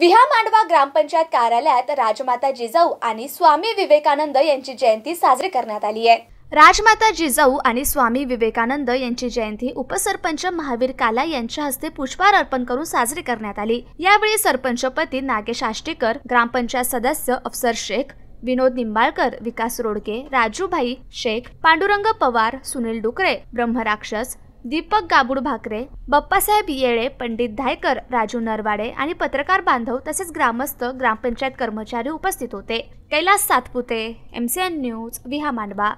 विहा मांडवा ग्रामपंचायत कार्यालयात राजमाता जिजाऊ आणि स्वामी विवेकानंद यांची जयंती साजरी करण्यात आली आहे राजमाता जिजाऊ आणि स्वामी विवेकानंद यांची जयंती उपसरपंच महावीर काला यांच्या हस्ते पुष्पहार अर्पण करून साजरी करण्यात आली यावेळी सरपंचपती नागेश आष्टीकर ग्रामपंचायत सदस्य अफसर शेख विनोद निंबाळकर विकास रोडके राजूभाई शेख पांडुरंग पवार सुनील डुकरे ब्रह्मराक्षस दीपक गाबूड भाकरे बप्पासाहेब येळे पंडित धायकर राजू नरवाडे आणि पत्रकार बांधव तसेच ग्रामस्थ ग्रामपंचायत कर्मचारी उपस्थित होते Kailas Satpute M C N news विहा मांडवा